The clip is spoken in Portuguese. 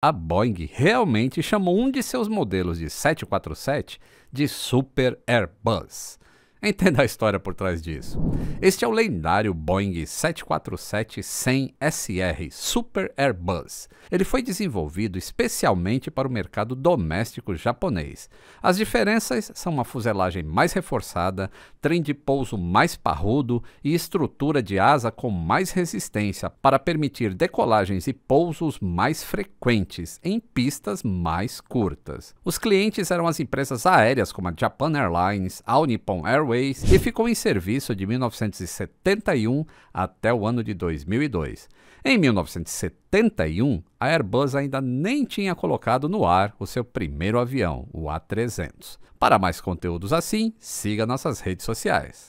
a Boeing realmente chamou um de seus modelos de 747 de Super Airbus. Entenda a história por trás disso. Este é o lendário Boeing 747-100SR Super Airbus. Ele foi desenvolvido especialmente para o mercado doméstico japonês. As diferenças são uma fuselagem mais reforçada, trem de pouso mais parrudo e estrutura de asa com mais resistência para permitir decolagens e pousos mais frequentes em pistas mais curtas. Os clientes eram as empresas aéreas como a Japan Airlines, a Nippon Airways, Airways e ficou em serviço de 1971 até o ano de 2002. Em 1971, a Airbus ainda nem tinha colocado no ar o seu primeiro avião, o A300. Para mais conteúdos assim, siga nossas redes sociais.